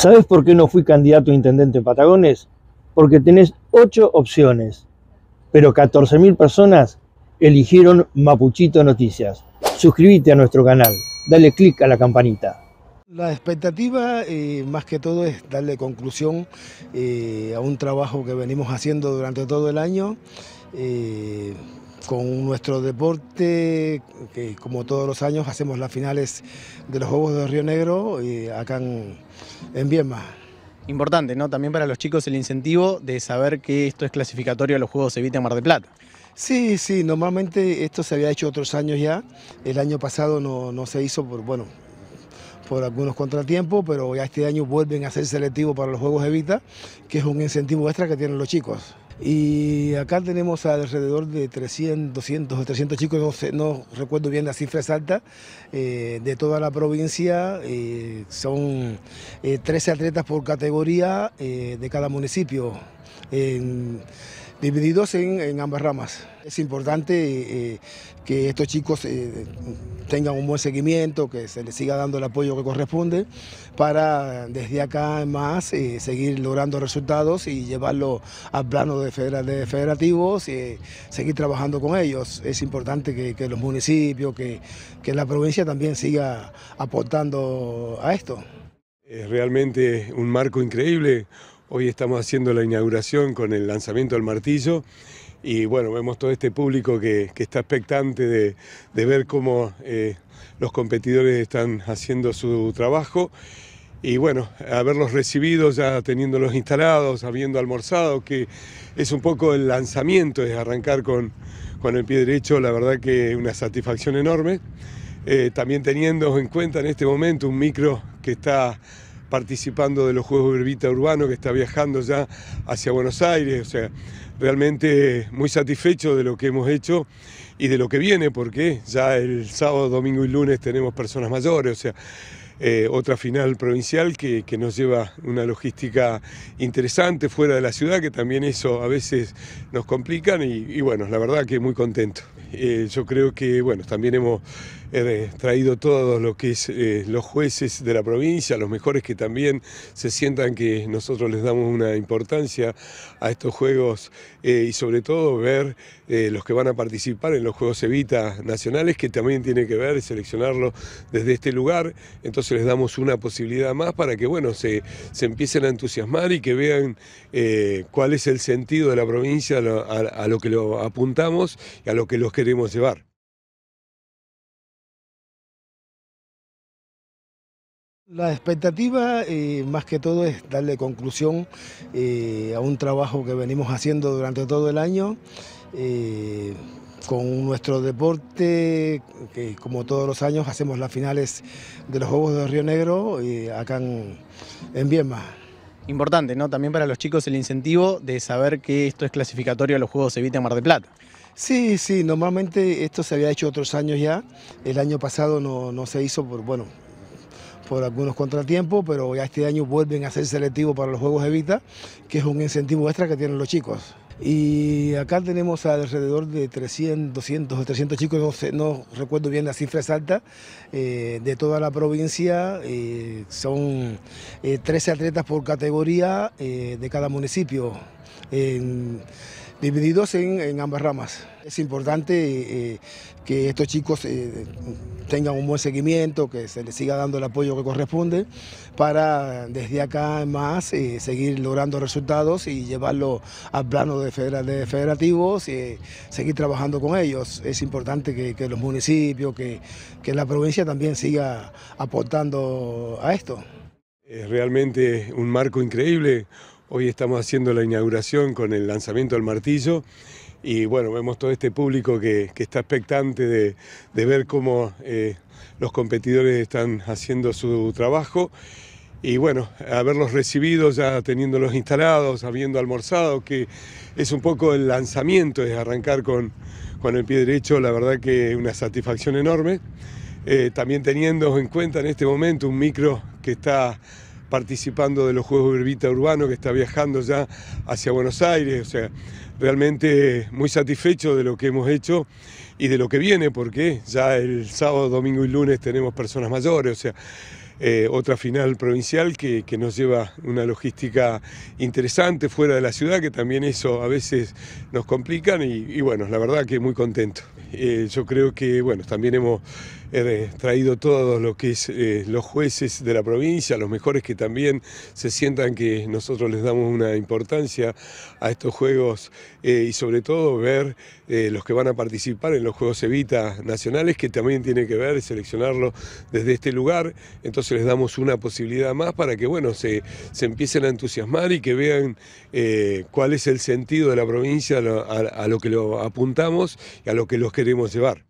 ¿Sabes por qué no fui candidato a intendente en Patagones? Porque tenés ocho opciones, pero 14.000 personas eligieron Mapuchito Noticias. Suscríbete a nuestro canal, dale click a la campanita. La expectativa, eh, más que todo, es darle conclusión eh, a un trabajo que venimos haciendo durante todo el año. Eh, con nuestro deporte, que como todos los años hacemos las finales de los Juegos de Río Negro y acá en, en Importante, ¿no? También para los chicos el incentivo de saber que esto es clasificatorio a los Juegos Evita Mar de Plata. Sí, sí, normalmente esto se había hecho otros años ya. El año pasado no, no se hizo por, bueno, por algunos contratiempos, pero ya este año vuelven a ser selectivos para los Juegos Evita, que es un incentivo extra que tienen los chicos. Y acá tenemos alrededor de 300, 200 o 300 chicos, no, recuerdo bien la cifra exacta, eh, de toda la provincia. Eh, son 13 eh, atletas por categoría de cada municipio divididos en, ambas ramas. Es importante eh, que estos chicos eh, tengan un buen seguimiento, que se les siga dando el apoyo que corresponde para desde acá más eh, seguir logrando resultados y llevarlo al plano de, federativos y seguir trabajando con ellos. Es importante que, los municipios, que, que la provincia también siga aportando a esto. Es realmente un marco increíble, Hoy estamos haciendo la inauguración con el lanzamiento del martillo y bueno, vemos todo este público que, que está expectante de, de ver cómo eh, los competidores están haciendo su trabajo. Y bueno, haberlos recibido ya teniéndolos instalados, habiendo almorzado, que es un poco el lanzamiento, es arrancar con, con el pie derecho, la verdad que una satisfacción enorme. Eh, también teniendo en cuenta en este momento un micro que está participando de los Juegos Berbita Urbano, que está viajando ya hacia Buenos Aires. O sea, realmente muy satisfecho de lo que hemos hecho y de lo que viene, porque ya el sábado, domingo y lunes tenemos personas mayores, o sea, eh, otra final provincial que, nos lleva una logística interesante fuera de la ciudad, que también eso a veces nos complican y, y bueno, la verdad que muy contento. Eh, yo creo que, bueno, también hemos he traído todos lo que eh, los jueces de la provincia, los mejores que también se sientan que nosotros les damos una importancia a estos juegos eh, y sobre todo ver eh, los que van a participar en los Juegos Evita Nacionales, que también tiene que ver seleccionarlo desde este lugar. Entonces les damos una posibilidad más para que bueno, se, se empiecen a entusiasmar y que vean cuál es el sentido de la provincia a lo que lo apuntamos y a lo que los queremos llevar. La expectativa, eh, más que todo, es darle conclusión eh, a un trabajo que venimos haciendo durante todo el año. Eh, con nuestro deporte, que como todos los años hacemos las finales de los Juegos de Río Negro acá en, en Importante, ¿no? También para los chicos el incentivo de saber que esto es clasificatorio a los Juegos Evita Mar del Plata. Sí, sí, normalmente esto se había hecho otros años ya. El año pasado no, no se hizo por, bueno, por algunos contratiempos, pero ya este año vuelven a ser selectivos para los Juegos Evita, que es un incentivo extra que tienen los chicos. Y acá tenemos alrededor de 300, 200 o 300 chicos, no, recuerdo bien la cifra exacta, eh, de toda la provincia. Eh, son 13 eh, atletas por categoría de cada municipio divididos en, ambas ramas. Es importante eh, que estos chicos eh, tengan un buen seguimiento, que se les siga dando el apoyo que corresponde para desde acá más eh, seguir logrando resultados y llevarlo al plano de, federativos y seguir trabajando con ellos. Es importante que, los municipios, que, que la provincia también siga aportando a esto. Es realmente un marco increíble, Hoy estamos haciendo la inauguración con el lanzamiento del martillo y bueno, vemos todo este público que, que está expectante de, de ver cómo eh, los competidores están haciendo su trabajo. Y bueno, haberlos recibido ya teniéndolos instalados, habiendo almorzado, que es un poco el lanzamiento, es arrancar con, con el pie derecho, la verdad que una satisfacción enorme. Eh, también teniendo en cuenta en este momento un micro que está participando de los Juegos Vervita Urbano, que está viajando ya hacia Buenos Aires. O sea, realmente muy satisfecho de lo que hemos hecho y de lo que viene, porque ya el sábado, domingo y lunes tenemos personas mayores, o sea, eh, otra final provincial que, nos lleva una logística interesante fuera de la ciudad, que también eso a veces nos complican y, bueno, la verdad que muy contento. Eh, yo creo que, bueno, también hemos he traído todos lo que eh, los jueces de la provincia, los mejores que también se sientan que nosotros les damos una importancia a estos juegos eh, y sobre todo ver eh, los que van a participar en los Juegos Evita Nacionales, que también tiene que ver seleccionarlo desde este lugar. Entonces les damos una posibilidad más para que bueno, se, se empiecen a entusiasmar y que vean cuál es el sentido de la provincia a lo que lo apuntamos y a lo que los queremos llevar.